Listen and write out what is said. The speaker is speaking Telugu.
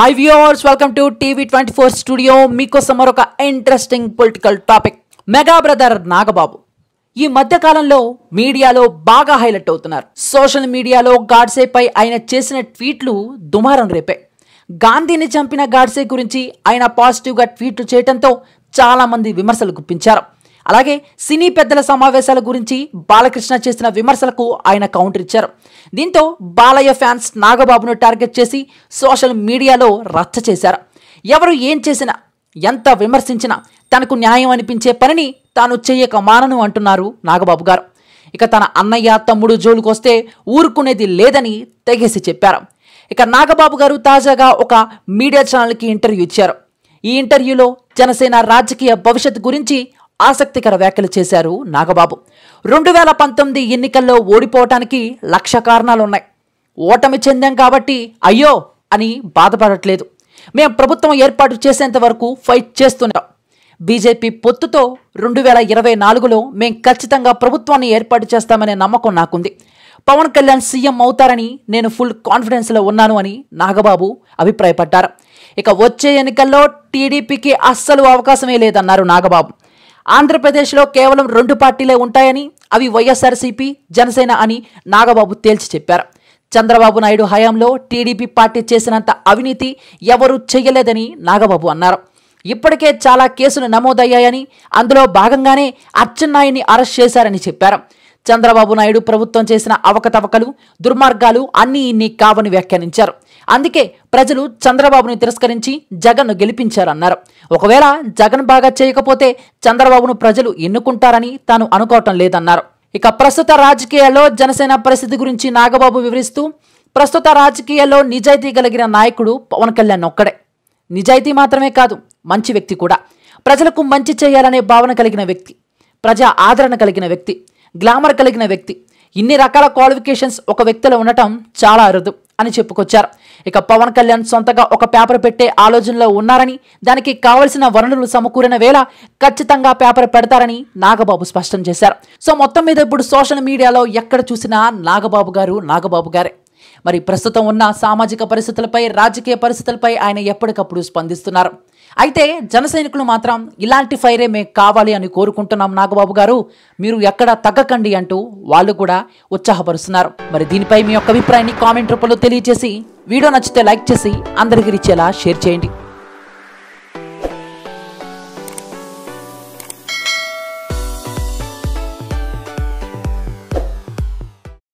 high viewers welcome to TV twenty four studio మీకోసం మరొక interesting political topic mega brother Nagababu ఈ మధ్యకాలంలో మీడియాలో బాగా హైలైట్ అవుతున్నారు సోషల్ మీడియాలో గాడ్సేపై ఆయన చేసిన ట్వీట్లు దుమారం రేపే గాంధీని చంపిన గాడ్సే గురించి ఆయన పాజిటివ్గా ట్వీట్లు చేయడంతో చాలామంది విమర్శలు గుప్పించారు అలాగే సినీ పెద్దల సమావేశాల గురించి బాలకృష్ణ చేసిన విమర్శలకు ఆయన కౌంటర్ ఇచ్చారు దీంతో బాలయ్య ఫ్యాన్స్ నాగబాబును టార్గెట్ చేసి సోషల్ మీడియాలో రచ్చ చేశారు ఎవరు ఏం చేసినా ఎంత విమర్శించినా తనకు న్యాయం అనిపించే పనిని తాను చేయక మానను అంటున్నారు నాగబాబు గారు ఇక తన అన్నయ్య తమ్ముడు జోలుకొస్తే ఊరుకునేది లేదని తెగేసి చెప్పారు ఇక నాగబాబు గారు తాజాగా ఒక మీడియా ఛానల్కి ఇంటర్వ్యూ ఇచ్చారు ఈ ఇంటర్వ్యూలో జనసేన రాజకీయ భవిష్యత్ గురించి ఆసక్తికర వ్యాఖ్యలు చేశారు నాగబాబు రెండు వేల పంతొమ్మిది ఎన్నికల్లో ఓడిపోవటానికి లక్ష కారణాలున్నాయి ఓటమి చెందాం కాబట్టి అయ్యో అని బాధపడట్లేదు మేము ప్రభుత్వం ఏర్పాటు చేసేంత వరకు ఫైట్ చేస్తుంటాం బీజేపీ పొత్తుతో రెండు వేల ఇరవై నాలుగులో మేం ఖచ్చితంగా ప్రభుత్వాన్ని ఏర్పాటు చేస్తామనే నమ్మకం నాకుంది పవన్ కళ్యాణ్ సీఎం అవుతారని నేను ఫుల్ కాన్ఫిడెన్స్లో ఉన్నాను అని నాగబాబు అభిప్రాయపడ్డారు ఇక వచ్చే ఎన్నికల్లో టీడీపీకి అస్సలు అవకాశమే లేదన్నారు నాగబాబు ఆంధ్రప్రదేశ్లో కేవలం రెండు పార్టీలే ఉంటాయని అవి వైఎస్ఆర్సీపీ జనసేన అని నాగబాబు తేల్చి చెప్పారు చంద్రబాబు నాయుడు హయాంలో టీడీపీ పార్టీ చేసినంత అవినీతి ఎవరూ చేయలేదని నాగబాబు అన్నారు ఇప్పటికే చాలా కేసులు నమోదయ్యాయని అందులో భాగంగానే అచ్చెన్నాయుని అరెస్ట్ చేశారని చెప్పారు చంద్రబాబు నాయుడు ప్రభుత్వం చేసిన అవకతవకలు దుర్మార్గాలు అన్నీ ఇన్ని కావని వ్యాఖ్యానించారు అందుకే ప్రజలు చంద్రబాబును తిరస్కరించి జగన్ను గెలిపించారన్నారు ఒకవేళ జగన్ బాగా చేయకపోతే చంద్రబాబును ప్రజలు ఎన్నుకుంటారని తాను అనుకోవటం లేదన్నారు ఇక ప్రస్తుత రాజకీయాల్లో జనసేన పరిస్థితి గురించి నాగబాబు వివరిస్తూ ప్రస్తుత రాజకీయాల్లో నిజాయితీ కలిగిన నాయకుడు పవన్ కళ్యాణ్ ఒక్కడే నిజాయితీ మాత్రమే కాదు మంచి వ్యక్తి కూడా ప్రజలకు మంచి చేయాలనే భావన కలిగిన వ్యక్తి ప్రజా ఆదరణ కలిగిన వ్యక్తి గ్లామర్ కలిగిన వ్యక్తి ఇన్ని రకాల క్వాలిఫికేషన్స్ ఒక వ్యక్తిలో ఉండటం చాలా అరుదు అని చెప్పుకొచ్చారు ఇక పవన్ కళ్యాణ్ సొంతగా ఒక పేపర్ పెట్టే ఆలోచనలో ఉన్నారని దానికి కావలసిన వనరులు సమకూరిన వేళ ఖచ్చితంగా పేపర్ పెడతారని నాగబాబు స్పష్టం చేశారు సో మొత్తం మీద ఇప్పుడు సోషల్ మీడియాలో ఎక్కడ చూసినా నాగబాబు గారు నాగబాబు గారే మరి ప్రస్తుతం ఉన్న సామాజిక పరిస్థితులపై రాజకీయ పరిస్థితులపై ఆయన ఎప్పటికప్పుడు స్పందిస్తున్నారు అయితే జన సైనికులు మాత్రం ఇలాంటి ఫైరే మేము కావాలి అని కోరుకుంటున్నాం నాగబాబు గారు మీరు ఎక్కడ తగ్గకండి అంటూ వాళ్ళు కూడా ఉత్సాహపరుస్తున్నారు మరి దీనిపై మీ యొక్క అభిప్రాయాన్ని కామెంట్ రూపంలో తెలియజేసి వీడియో నచ్చితే లైక్ చేసి అందరికీ ఇచ్చేలా షేర్ చేయండి